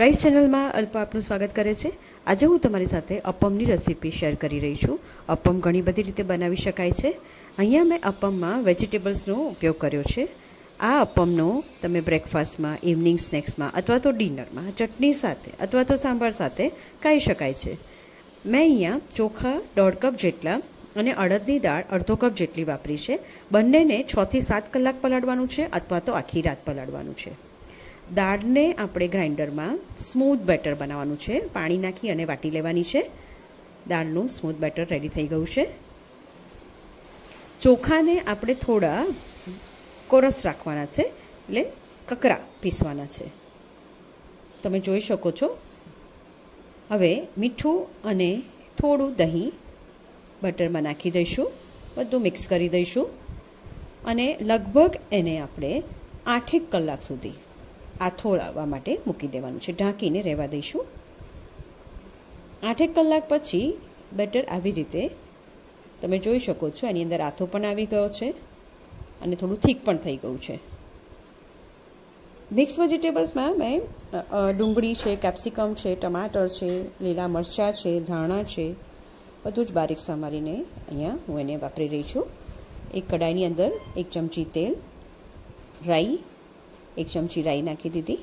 rice ચેનલમાં અલ્પા આપનું સ્વાગત કરે છે આજે હું તમારી સાથે અપમની રેસીપી શેર કરી રહી છું અપમ ઘણી બધી રીતે બનાવી શકાય છે અહીંયા મેં અપમમાં વેજીટેબલ્સનો ઉપયોગ કર્યો છે આ અપમનો તમે બ્રેકફાસ્ટમાં ઇવનિંગ સ્નેક્સમાં અથવા તો ડિનરમાં ચટણી સાથે અથવા તો સાંભાર સાથે ખાઈ શકાય છે મેં અહીંયા ચોખા દોઢ કપ જેટલા અને અડદની દાળ અડધો કપ જેટલી વાપરી છે બંનેને છથી સાત કલાક પલાડવાનું છે અથવા તો આખી રાત પલાડવાનું છે દાળને આપણે ગ્રાઇન્ડરમાં સ્મૂથ બેટર બનાવવાનું છે પાણી નાખી અને વાટી લેવાની છે દાળનું સ્મૂથ બેટર રેડી થઈ ગયું છે ચોખાને આપણે થોડા કોરસ રાખવાના છે એટલે કકરા પીસવાના છે તમે જોઈ શકો છો હવે મીઠું અને થોડું દહીં બટરમાં નાખી દઈશું બધું મિક્સ કરી દઈશું અને લગભગ એને આપણે આઠેક કલાક સુધી આથો લાવવા માટે મૂકી દેવાનું છે ઢાંકીને રહેવા દઈશું આઠેક કલાક પછી બેટર આવી રીતે તમે જોઈ શકો છો એની અંદર આથો પણ આવી ગયો છે અને થોડું થીક પણ થઈ ગયું છે મિક્સ વેજીટેબલ્સમાં મેં ડુંગળી છે કેપ્સિકમ છે ટમાટર છે લીલા મરચાં છે ધાણા છે બધું જ બારીક સમારીને અહીંયા હું એને વાપરી રહી છું એક કડાઈની અંદર એક ચમચી તેલ રાઈ એક ચમચી રાઈ નાખી દીધી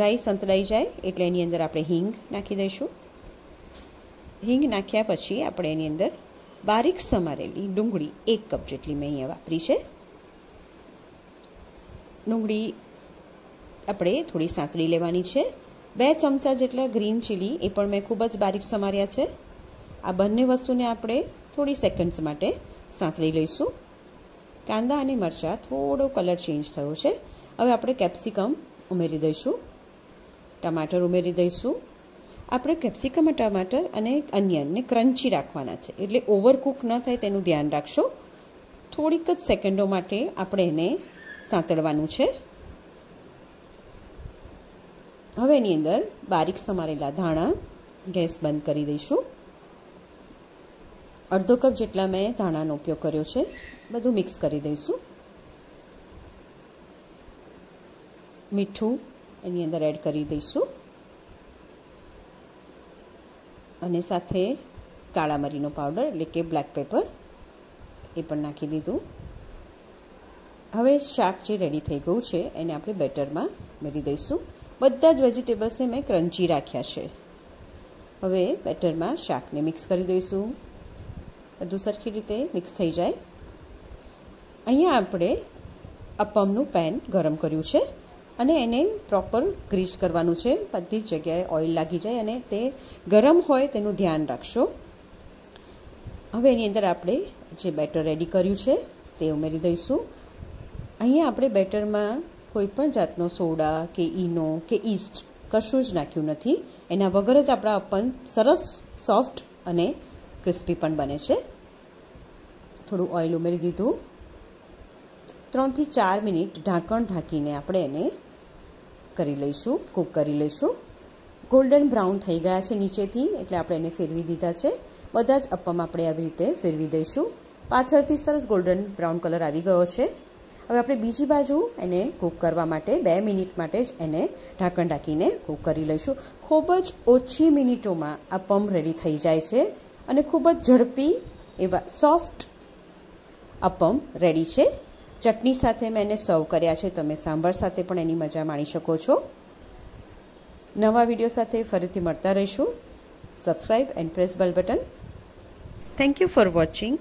રાઈ સંતળાઈ જાય એટલે એની અંદર આપણે હિંગ નાખી દઈશું હિંગ નાખ્યા પછી આપણે એની અંદર બારીક સમારેલી ડુંગળી એક કપ જેટલી મેં અહીંયા વાપરી છે ડુંગળી આપણે થોડી સાંતળી લેવાની છે બે ચમચા જેટલા ગ્રીન ચીલી એ પણ મેં ખૂબ જ બારીક સમાર્યા છે આ બંને વસ્તુને આપણે થોડી સેકન્ડ્સ માટે સાંતળી લઈશું કાંદા અને મરચાં થોડો કલર ચેન્જ થયો છે હવે આપણે કેપ્સિકમ ઉમેરી દઈશું ટમાટર ઉમેરી દઈશું આપણે કેપ્સિકમ ટમાટર અને અનિયનને ક્રન્ચી રાખવાના છે એટલે ઓવરકુક ન થાય તેનું ધ્યાન રાખશો થોડીક જ સેકન્ડો માટે આપણે એને સાંતળવાનું છે હવે એની અંદર બારીક સમારેલા ધાણા ગેસ બંધ કરી દઈશું અડધો કપ જેટલા મેં ધાણાનો ઉપયોગ કર્યો છે બધું મિક્સ કરી દઈશું મીઠું એની અંદર એડ કરી દઈશું અને સાથે કાળા મરીનો પાવડર એટલે કે બ્લેક પેપર એ પણ નાખી દીધું હવે શાક જે રેડી થઈ ગયું છે એને આપણે બેટરમાં મેળવી દઈશું બધા જ વેજીટેબલ્સને મેં ક્રંચી રાખ્યા છે હવે બેટરમાં શાકને મિક્સ કરી દઈશું બધું સરખી રીતે મિક્સ થઈ જાય અહીંયા આપણે અપમનું પેન ગરમ કર્યું છે અને એને પ્રોપર ગ્રીસ કરવાનું છે બધી જગ્યાએ ઓઇલ લાગી જાય અને તે ગરમ હોય તેનું ધ્યાન રાખશો હવે એની અંદર આપણે જે બેટર રેડી કર્યું છે તે ઉમેરી દઈશું અહીંયા આપણે બેટરમાં કોઈપણ જાતનો સોડા કે ઈનો કે ઈસ્ટ કશું જ નાખ્યું નથી એના વગર જ આપણા અપન સરસ સોફ્ટ અને ક્રિસ્પી પણ બને છે થોડું ઓઇલ ઉમેરી દીધું ત્રણથી ચાર મિનિટ ઢાંકણ ઢાંકીને આપણે એને કરી લઈશું કૂક કરી લઈશું ગોલ્ડન બ્રાઉન થઈ ગયા છે નીચેથી એટલે આપણે એને ફેરવી દીધા છે બધા જ અપમ આપણે આવી રીતે ફેરવી દઈશું પાછળથી સરસ ગોલ્ડન બ્રાઉન કલર આવી ગયો છે હવે આપણે બીજી બાજુ એને કૂક કરવા માટે બે મિનિટ માટે જ એને ઢાંકણ ઢાંકીને કૂક કરી લઈશું ખૂબ જ ઓછી મિનિટોમાં અપમ રેડી થઈ જાય છે અને ખૂબ જ ઝડપી એવા સોફ્ટ અપમ રેડી છે ચટણી સાથે મેં એને સર્વ કર્યા છે તમે સાંભાર સાથે પણ એની મજા માણી શકો છો નવા વિડીયો સાથે ફરીથી મળતા રહીશું subscribe and press bell button thank you for watching